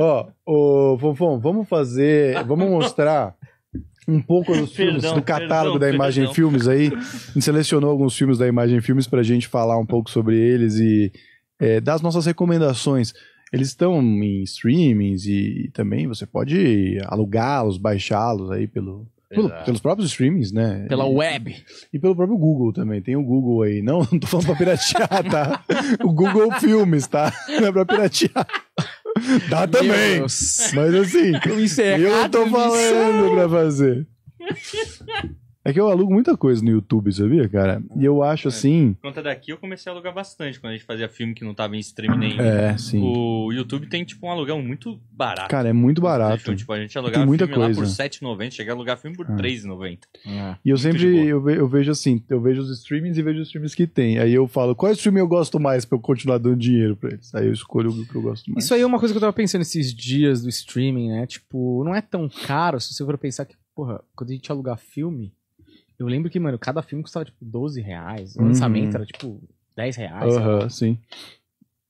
Ó, o Fonfon, vamos fazer. Vamos mostrar um pouco dos filmes, perdão, do catálogo perdão, da Imagem perdão. Filmes aí. A gente selecionou alguns filmes da Imagem Filmes pra gente falar um pouco sobre eles e é, dar as nossas recomendações. Eles estão em streamings e, e também você pode alugá-los, baixá-los aí pelo, pelo, pelos próprios streamings, né? Pela e, web. E pelo próprio Google também. Tem o Google aí. Não, não tô falando pra piratear, tá? o Google Filmes, tá? Não é pra piratear. Dá Meu também. Deus. Mas assim, é eu tô falando pra fazer. É que eu alugo muita coisa no YouTube, sabia, cara? E eu acho é, assim. Por conta daqui eu comecei a alugar bastante quando a gente fazia filme que não tava em stream nem. É, sim. O YouTube tem, tipo, um aluguel muito barato. Cara, é muito barato. Então, tipo, a gente alugava muita filme coisa. lá por R$7,90, cheguei a alugar filme por R$3,90. É. É. E eu sempre eu, eu vejo assim, eu vejo os streamings e vejo os streams que tem. Aí eu falo, qual streaming eu gosto mais pra eu continuar dando dinheiro pra eles? Aí eu escolho o que eu gosto mais. Isso aí é uma coisa que eu tava pensando esses dias do streaming, né? Tipo, não é tão caro se você for pensar que, porra, quando a gente alugar filme eu lembro que, mano, cada filme custava, tipo, 12 reais. O uhum. lançamento era, tipo, 10 reais. Aham, uhum, sim.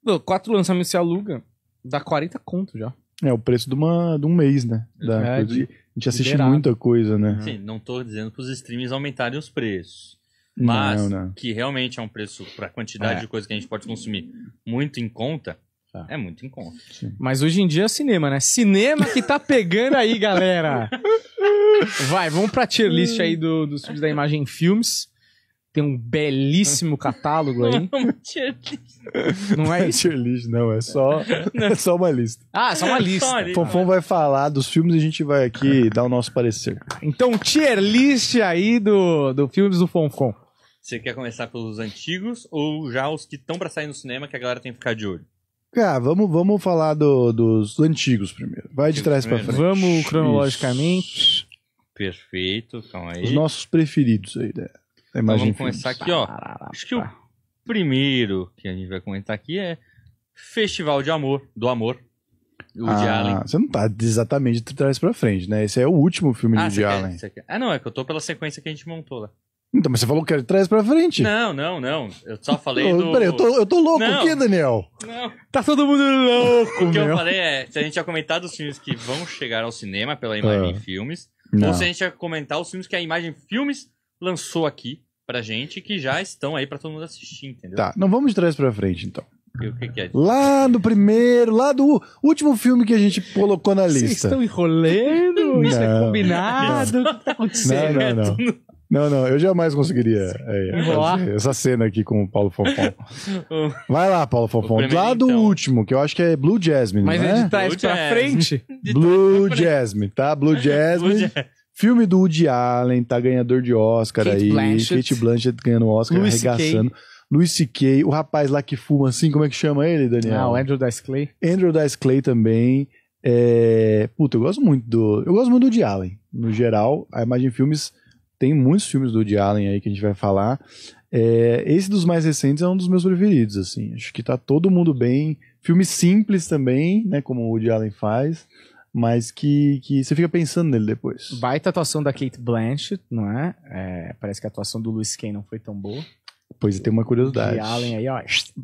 Pô, quatro lançamentos se aluga, dá 40 conto já. É, o preço de, uma, de um mês, né? É da é, de, a gente assiste liberado. muita coisa, né? Sim, não tô dizendo que os streams aumentarem os preços. Mas não, não. que realmente é um preço para a quantidade é. de coisa que a gente pode consumir muito em conta, Tá. É muito em conta. Mas hoje em dia é cinema, né? Cinema que tá pegando aí, galera! Vai, vamos pra tier list aí do, dos filmes da Imagem Filmes. Tem um belíssimo catálogo aí. Não, tier list. Não é isso? tier list, não. É só, É só uma lista. Ah, é só uma lista. O Fofão né? vai falar dos filmes e a gente vai aqui é. dar o nosso parecer. Então, tier list aí do, do filmes do Fonfon. Você quer começar pelos antigos ou já os que estão pra sair no cinema que a galera tem que ficar de olho? Cara, ah, vamos, vamos falar do- dos antigos primeiro. Vai de trás pra frente. Vamos cronologicamente. Perfeito, calma então aí. Os nossos preferidos aí né? Então vamos começar aqui, ó. Acho que o primeiro que a gente vai comentar aqui é Festival de Amor, do Amor. O ah, de Allen. Você não tá exatamente de trás pra frente, né? Esse é o último filme ah, do Woody Allen. ah, não, é que eu tô pela sequência que a gente montou lá. Então, mas você falou que era de trás pra frente. Não, não, não. Eu só falei não, do... Peraí, eu tô, eu tô louco não, aqui, Daniel. Não. Tá todo mundo louco, O que meu. eu falei é, se a gente já comentar dos filmes que vão chegar ao cinema pela Imagine é. Ah. Filmes, não. Ou se a gente ia comentar os filmes que a Imagem Filmes lançou aqui pra gente, que já estão aí pra todo mundo assistir, entendeu? Tá, não vamos de trás pra frente, então. E o que, que é? Lá do primeiro, lá do último filme que a gente colocou na lista. Vocês estão enrolando? Isso é combinado? O que tá acontecendo? Não, não, não. É não, não, eu jamais conseguiria é, fazer essa cena aqui com o Paulo Fofão. Vai lá, Paulo Fofão. Lá do então. último, que eu acho que é Blue Jasmine, Mas né? é de trás Blue pra Jasmine. frente. Blue pra Jasmine, tá? Blue Jasmine. Blue Filme do Woody Allen, tá ganhador de Oscar Kate aí. Blanchett. Kate Blanchett ganhando Oscar, Louis arregaçando. Luis C.K., o rapaz lá que fuma assim, como é que chama ele, Daniel? Não, ah, Andrew Dice Clay. Andrew Dice Clay também. É... Puta, eu gosto muito do... Eu gosto muito do Woody Allen, no geral. A Imagem Filmes tem muitos filmes do Woody Allen aí que a gente vai falar. É, esse dos mais recentes é um dos meus preferidos, assim. Acho que tá todo mundo bem. Filme simples também, né? Como o Woody Allen faz. Mas que, que você fica pensando nele depois. Baita atuação da Kate Blanchett, não é? é parece que a atuação do Luis Kane não foi tão boa. Pois tem uma curiosidade. E Allen aí, ó,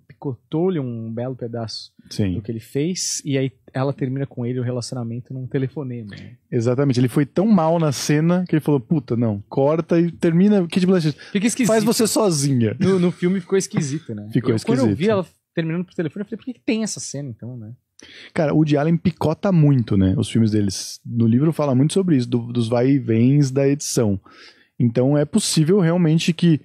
picotou-lhe um belo pedaço Sim. do que ele fez, e aí ela termina com ele o relacionamento num telefonema. Né? Exatamente, ele foi tão mal na cena que ele falou: puta, não, corta e termina. Kid Blanchett, Fica esquisito. faz você sozinha. No, no filme ficou esquisito, né? Ficou eu, esquisito. Quando eu vi ela terminando por telefone, eu falei: por que, que tem essa cena então, né? Cara, o de Allen picota muito, né? Os filmes deles. No livro fala muito sobre isso, do, dos vai e vens da edição. Então é possível realmente que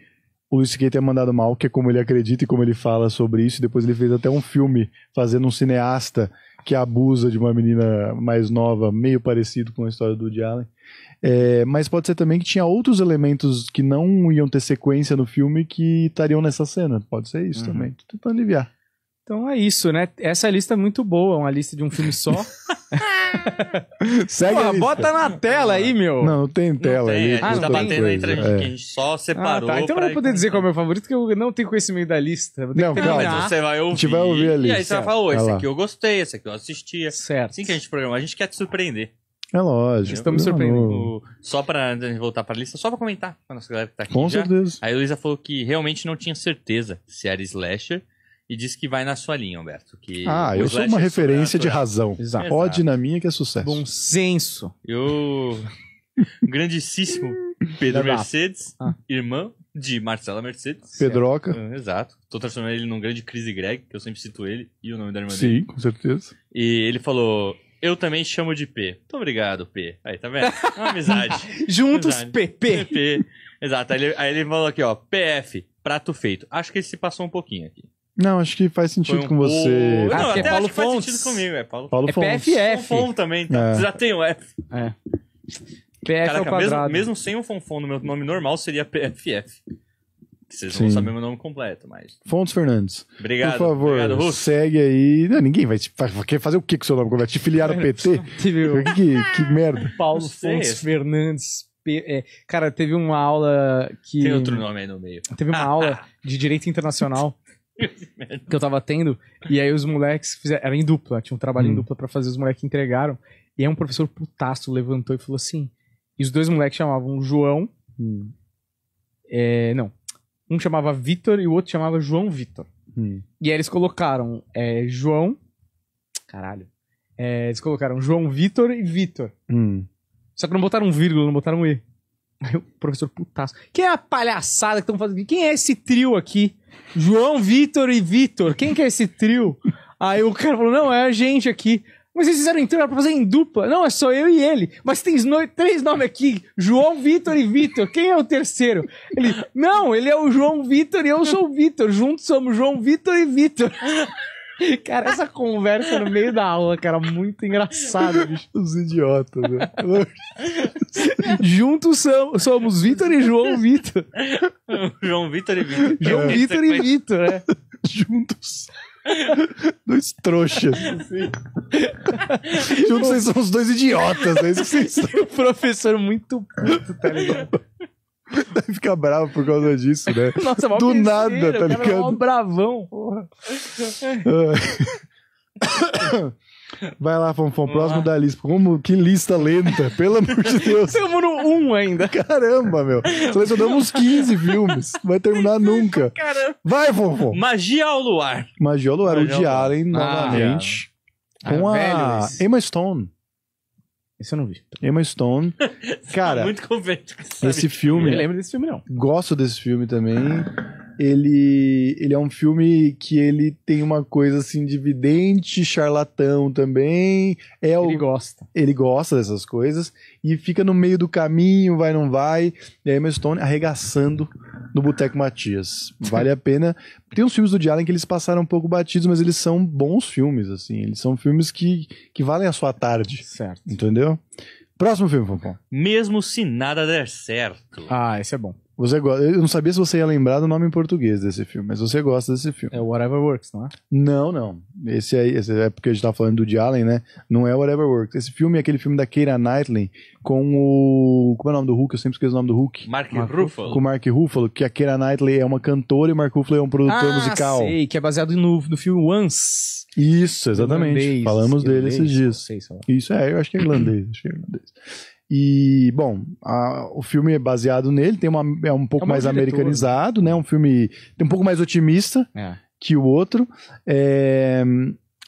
o Luis C.K. tenha mandado mal, que é como ele acredita e como ele fala sobre isso. Depois ele fez até um filme fazendo um cineasta que abusa de uma menina mais nova, meio parecido com a história do Woody Allen. É, mas pode ser também que tinha outros elementos que não iam ter sequência no filme que estariam nessa cena. Pode ser isso uhum. também. Tô tentando aliviar. Então é isso, né? Essa lista é muito boa, uma lista de um filme só. Segue Porra, bota na tela aí, meu. Não, não tem tela aí. A gente tá batendo aí entre a gente, é. que a gente só separou. Ah, tá. Então eu não vou poder dizer qual é o meu favorito, que eu não tenho conhecimento da lista. não, mas Você vai ouvir. A gente vai ouvir a lista. E aí você vai falar, esse aqui eu gostei, esse aqui eu assistia. Certo. Assim que a gente programa, a gente quer te surpreender. É lógico. Estamos surpreendendo. Só pra voltar pra lista, só pra comentar com a nossa galera que tá aqui. Com já. certeza. Aí a Luísa falou que realmente não tinha certeza se era slasher e disse que vai na sua linha, Humberto. Que ah, eu sou uma é referência de razão. Exato. Pode na minha que é sucesso. Bom senso. Eu. Grandíssimo Pedro Mercedes, ah. irmão de Marcela Mercedes. Pedroca. É, exato. Tô transformando ele num grande Crise Greg, que eu sempre cito ele e o nome da irmã Sim, dele. Sim, com certeza. E ele falou: Eu também chamo de P. Muito obrigado, P. Aí, tá vendo? É uma amizade. Juntos, PP. PP. Exato. Aí ele, aí ele falou aqui, ó: PF, prato feito. Acho que ele se passou um pouquinho aqui. Não, acho que faz sentido um com você. Ah, não, ah, até, até Paulo acho faz sentido comigo, é Paulo é Paulo é PFF. Fonfon também, então. É. Já tem o F. É. PF Caraca, ao quadrado. Mesmo, mesmo sem o um Fonfon no meu nome normal, seria PFF. Vocês Sim. saber sabem meu nome completo, mas. Fontes Fernandes. Obrigado. Por favor, obrigado, segue aí. Não, ninguém vai te. Quer fazer o que com o seu nome completo? Te filiar ao PT? que, que, que merda. Paulo Fontes Fernandes. É, cara, teve uma aula que. Tem outro nome aí no meio. Teve uma aula de direito internacional que eu tava tendo, e aí os moleques fizeram, era em dupla, tinha um trabalho hum. em dupla para fazer, os moleques entregaram, e aí um professor putaço levantou e falou assim, e os dois moleques chamavam João, hum. é, não, um chamava Vitor e o outro chamava João Vitor. Hum. E aí eles colocaram é, João, caralho, é, eles colocaram João Vitor e Vitor. Hum. Só que não botaram um vírgula, não botaram um E. Aí o professor putaço. Quem é a palhaçada que estão fazendo aqui? Quem é esse trio aqui? João, Vitor e Vitor. Quem que é esse trio? Aí o cara falou: não, é a gente aqui. Mas eles fizeram em trio, era pra fazer em dupla. Não, é só eu e ele. Mas tem três nomes aqui: João, Vitor e Vitor. Quem é o terceiro? Ele, não, ele é o João Vitor e eu sou o Vitor. Juntos somos João, Vitor e Vitor. Cara, essa conversa no meio da aula, cara, muito engraçada, bicho. Os idiotas, velho. Né? Juntos são, somos Vitor e João Vitor. João Vitor e Vitor. João é. Vitor e Vitor, né? Juntos. Dois trouxas. Assim. Juntos vocês são os dois idiotas. É isso que vocês são. O professor muito puto, tá ligado? Deve ficar bravo por causa disso, né? Nossa, Do penseira, nada, tá é ligado? É um bravão, porra. É. Vai lá, Fonfon, próximo lá. Ah. da lista. Como, que lista lenta, pelo amor de Deus. Estamos no 1 um ainda. Caramba, meu. Selecionamos uns 15 filmes. Vai terminar nunca. Caramba. Vai, Fonfon. Magia ao Luar. Magia ao Luar, Magia o de Allen, novamente. Ah, com a Emma Stone. Esse eu não vi. Emma Stone. Cara, tá muito convente, esse filme. Não lembro desse filme, não. Gosto desse filme também ele, ele é um filme que ele tem uma coisa assim de vidente, charlatão também. É ele o, gosta. Ele gosta dessas coisas e fica no meio do caminho, vai, não vai. E a Emma Stone arregaçando no Boteco Matias. Vale a pena. Tem uns filmes do Diário que eles passaram um pouco batidos, mas eles são bons filmes, assim. Eles são filmes que, que valem a sua tarde. Certo. Entendeu? Próximo filme, Pompom. Mesmo se nada der certo. Ah, esse é bom. Você gosta. Eu não sabia se você ia lembrar do nome em português desse filme, mas você gosta desse filme. É Whatever Works, não é? Não, não. Esse aí, esse é porque a gente tá falando do de Allen, né? Não é Whatever Works. Esse filme é aquele filme da Keira Knightley com o. Como é o nome do Hulk? Eu sempre esqueço o nome do Hulk. Mark, Mark Ruffalo. Com o Mark Ruffalo, que a Keira Knightley é uma cantora e o Mark Ruffalo é um produtor ah, musical. Sei, que é baseado no, no filme Once. Isso, exatamente. Irlandês, Falamos irlandês, dele esses dias. Sei, Isso é, eu acho que é irlandês. acho que é irlandês. E, bom, a, o filme é baseado nele, tem uma, é um pouco é mais diretor. americanizado, né? né? Um filme tem um pouco mais otimista é. que o outro. É,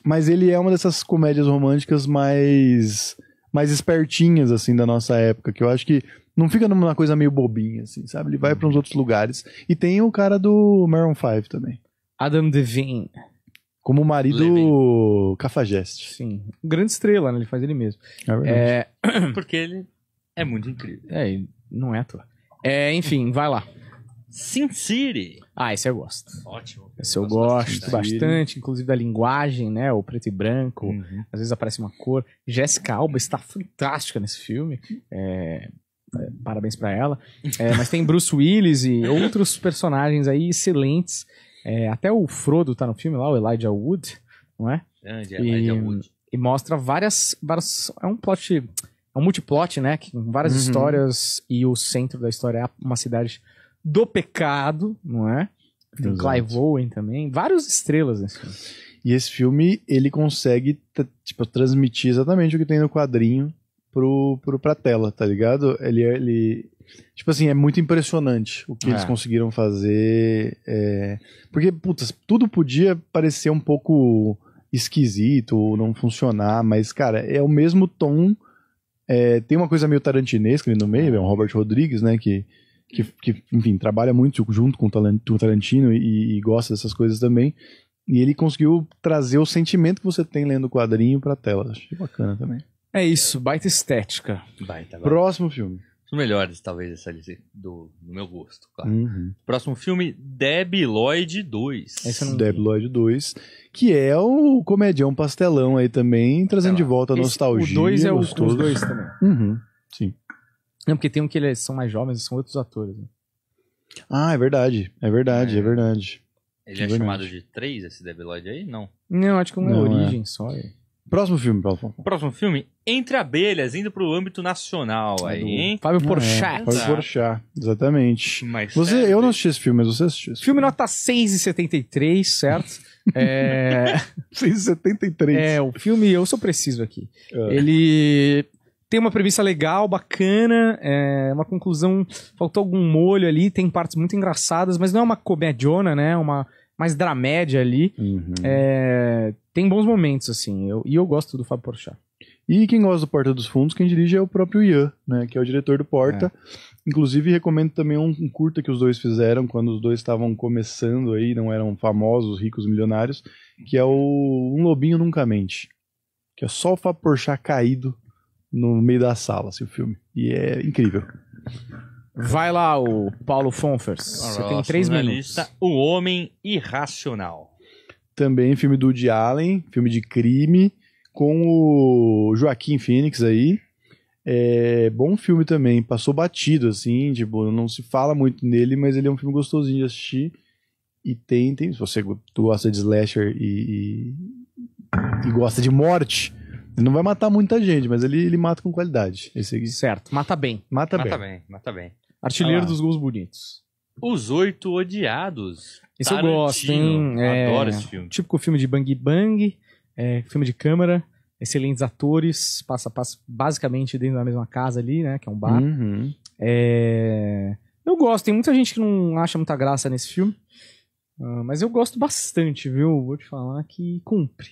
mas ele é uma dessas comédias românticas mais, mais espertinhas, assim, da nossa época, que eu acho que não fica numa coisa meio bobinha, assim, sabe? Ele vai para uns outros lugares. E tem o cara do Maroon 5 também. Adam Devine. Como o marido Levin. cafajeste. Sim. Grande estrela, né? Ele faz ele mesmo. É verdade. É... Porque ele é muito incrível. É, não é à toa. É, enfim, vai lá. Sin City. Ah, esse eu gosto. Ótimo. Esse eu, gosto, bastante, inclusive da linguagem, né? O preto e branco. Uhum. Às vezes aparece uma cor. Jessica Alba está fantástica nesse filme. É, é parabéns para ela. É, mas tem Bruce Willis e outros personagens aí excelentes. É, até o Frodo tá no filme lá, o Elijah Wood, não é? Grande, e, Elijah Wood. E mostra várias, várias. É um plot é um multiplot, né? Com várias uhum. histórias e o centro da história é uma cidade do pecado, não é? Tem Exato. Clive Owen também, várias estrelas nesse filme. E esse filme, ele consegue, tipo, transmitir exatamente o que tem no quadrinho pro, pro, pra tela, tá ligado? Ele, é, ele... Tipo assim, é muito impressionante o que é. eles conseguiram fazer. É... Porque, putz, tudo podia parecer um pouco esquisito, ou não funcionar, mas, cara, é o mesmo tom é, tem uma coisa meio tarantinesca ali no meio, é um Robert Rodrigues, né, que, que, que enfim, trabalha muito junto com o Tarantino e, e, gosta dessas coisas também. E ele conseguiu trazer o sentimento que você tem lendo o quadrinho pra tela. Achei bacana também. É isso, baita estética. Baita, baita. Próximo filme dos melhores, talvez, essa lista do, do meu gosto, claro. Uhum. Próximo filme, Deb Lloyd 2. Esse é Deb Lloyd 2, que é o comedião pastelão aí também, trazendo de volta a Esse- nostalgia. É o 2 é os dois também. Uhum, sim. Não, porque tem um que eles são mais jovens, são outros atores. né? Ah, é verdade. É verdade, é, é. verdade. Ele é chamado de 3, esse Deb Lloyd aí? Não. Não, acho que um é Não, é. origem só. é. Próximo filme, Paulo. Próximo filme, Entre Abelhas, indo pro âmbito nacional é aí, hein? Fábio é, Porchat. É, Fábio tá. Porchat, exatamente. Mas você, eu não assisti esse filme, mas você assistiu. Filme nota 6,73, certo? é... 6,73. É, o filme, eu sou preciso aqui. É. Ele tem uma premissa legal, bacana, é uma conclusão, faltou algum molho ali, tem partes muito engraçadas, mas não é uma comediona, né? É uma mais dramédia ali. Uhum. É, tem bons momentos, assim. Eu, e eu gosto do Fábio Porchat. E quem gosta do Porta dos Fundos, quem dirige é o próprio Ian, né? Que é o diretor do Porta. É. Inclusive, recomendo também um, um, curta que os dois fizeram quando os dois estavam começando aí, não eram famosos, ricos, milionários, que é o Um Lobinho Nunca Mente. Que é só o Fábio Porchat caído no meio da sala, assim, o filme. E é incrível. Vai lá, o Paulo Fonfers. Você tem três minutos. O Homem Irracional. Também filme do Woody Allen, filme de crime, com o Joaquim Phoenix aí. É bom filme também, passou batido, assim, tipo, não se fala muito nele, mas ele é um filme gostosinho de assistir. E tentem, se você gosta de slasher e, e, e gosta de morte, ele não vai matar muita gente, mas ele, ele mata com qualidade. Esse aqui. Certo, mata bem. Mata, mata bem. bem. Mata bem, mata bem. Artilheiro ah dos gols bonitos. Os Oito Odiados. Esse Tarantino. eu gosto, hein? É, Adoro esse filme. Típico filme de bang bang, é, filme de câmera, excelentes atores, passa, passa basicamente dentro da mesma casa ali, né? Que é um bar. Uhum. É... Eu gosto, tem muita gente que não acha muita graça nesse filme. Ah, mas eu gosto bastante, viu? Vou te falar que cumpre.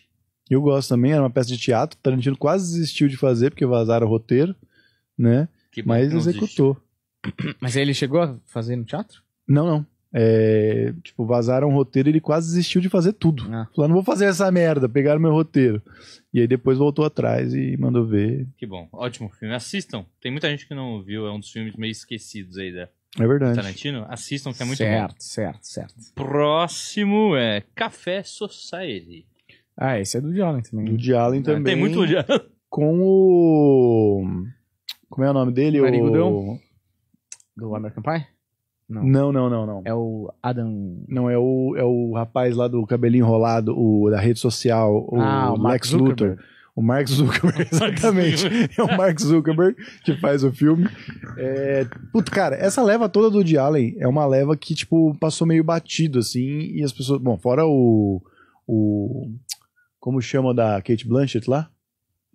Eu gosto também, era uma peça de teatro. Tarantino quase desistiu de fazer, porque vazaram o roteiro, né? Que mas executou. Mas ele chegou a fazer no teatro? Não, não. É, tipo, vazaram o roteiro e ele quase desistiu de fazer tudo. Ah. Falou, não vou fazer essa merda, pegaram meu roteiro. E aí depois voltou atrás e mandou ver. Que bom, ótimo filme. Assistam. Tem muita gente que não viu, é um dos filmes meio esquecidos aí da. É verdade. Tarantino, assistam que é muito certo, bom. Certo, certo, certo. Próximo é Café Society. Ah, esse é do Woody também. Do Woody é, também. Tem muito Woody Com o... Como é o nome dele? Narigudão. O... Do American Pie? Não. não, não, não, não. É o Adam. Não, é o, é o rapaz lá do cabelinho enrolado, o da rede social, o, ah, o Lex Luthor. O Mark Zuckerberg, exatamente. é o Mark Zuckerberg que faz o filme. É... Puta, cara, essa leva toda do Woody Allen é uma leva que, tipo, passou meio batido, assim, e as pessoas. Bom, fora o. o... Como chama da Kate Blanchett lá?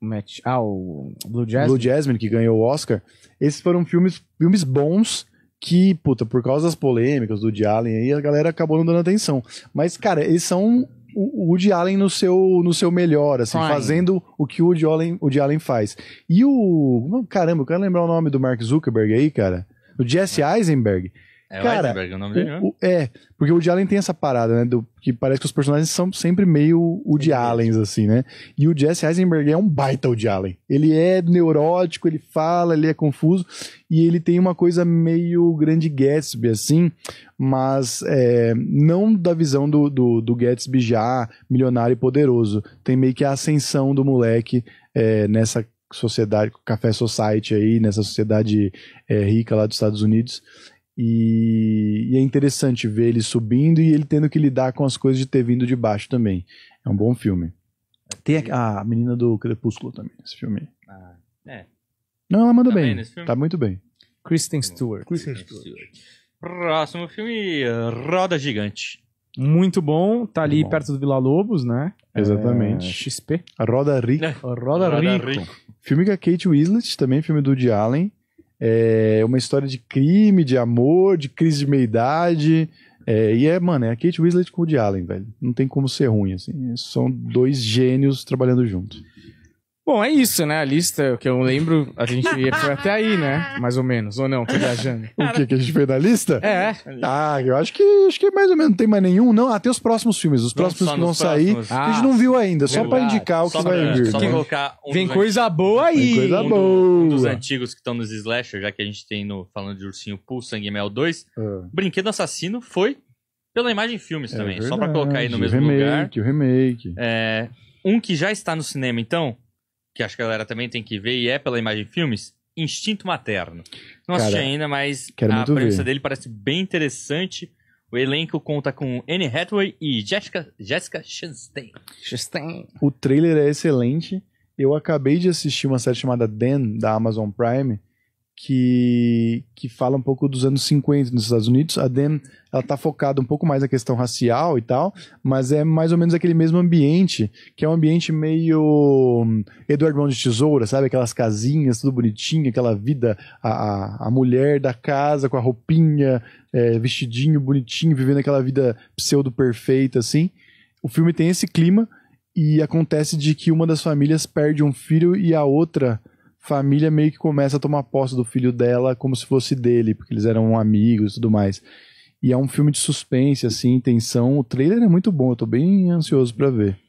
Matt, ah, o Blue Jasmine. Blue Jasmine, que ganhou o Oscar. Esses foram filmes, filmes bons que, puta, por causa das polêmicas do Woody Allen aí, a galera acabou não dando atenção. Mas, cara, eles são o Woody Allen no seu, no seu melhor, assim, Fine. fazendo o que o Woody Allen, Woody Allen faz. E o... Caramba, eu quero lembrar o nome do Mark Zuckerberg aí, cara. O Jesse Eisenberg é Cara, Heisenberg, é o nome dele né? o, É, porque o Woody Allen tem essa parada, né? Do, que parece que os personagens são sempre meio o é Allens, assim, né? E o Jesse Heisenberg é um baita Woody Allen. Ele é neurótico, ele fala, ele é confuso. E ele tem uma coisa meio grande Gatsby, assim. Mas é, não da visão do, do, do Gatsby já milionário e poderoso. Tem meio que a ascensão do moleque é, nessa sociedade, café society aí, nessa sociedade é, rica lá dos Estados Unidos. E, e, é interessante ver ele subindo e ele tendo que lidar com as coisas de ter vindo de baixo também. É um bom filme. Tem a, a menina do Crepúsculo também, esse filme. Ah, é. Não, ela manda tá bem. bem tá muito bem. Kristen Stewart. Kristen Stewart. Próximo filme, Roda Gigante. Muito bom, tá ali bom. perto do Vila Lobos, né? Exatamente. É, XP. A Roda Rico. A Roda, Roda Rico. Filme com a Kate Winslet, também filme do Woody Allen. É uma história de crime, de amor, de crise de meia-idade. É, e é, mano, é a Kate Winslet com o Woody Allen, velho. Não tem como ser ruim, assim. São dois gênios trabalhando juntos. Bom, é isso, né? A lista que eu lembro, a gente foi até aí, né? Mais ou menos, ou não, tô viajando. o que, que a gente fez da lista? É. Ah, eu acho que acho que mais ou menos não tem mais nenhum, não. Até ah, os próximos filmes, os próximos que vão sair, a gente não viu ainda, só para indicar o que pra, vai vir. Só pra né? colocar um Vem coisa antigos, boa aí. coisa um, boa. Um dos antigos que estão nos slasher, já que a gente tem no falando de Ursinho Pool, Sangue Mel 2, ah. Brinquedo Assassino foi pela Imagem Filmes é também, verdade. só para colocar aí no mesmo remake, lugar. O remake, o remake. É, um que já está no cinema, então, que acho que a galera também tem que ver, e é pela Imagem Filmes, Instinto Materno. Não Cara, assisti ainda, mas a premissa ver. dele parece bem interessante. O elenco conta com Anne Hathaway e Jessica, Jessica Chastain. Chastain. O trailer é excelente. Eu acabei de assistir uma série chamada Dan, da Amazon Prime, que, que fala um pouco dos anos 50 nos Estados Unidos. A Dan, ela tá focada um pouco mais na questão racial e tal, mas é mais ou menos aquele mesmo ambiente, que é um ambiente meio hum, Edward Mão de Tesoura, sabe? Aquelas casinhas, tudo bonitinho, aquela vida, a, a, a mulher da casa com a roupinha, é, vestidinho, bonitinho, vivendo aquela vida pseudo-perfeita, assim. O filme tem esse clima e acontece de que uma das famílias perde um filho e a outra família meio que começa a tomar posse do filho dela como se fosse dele, porque eles eram amigos e tudo mais. E é um filme de suspense, assim, tensão. O trailer é muito bom, eu tô bem ansioso para ver.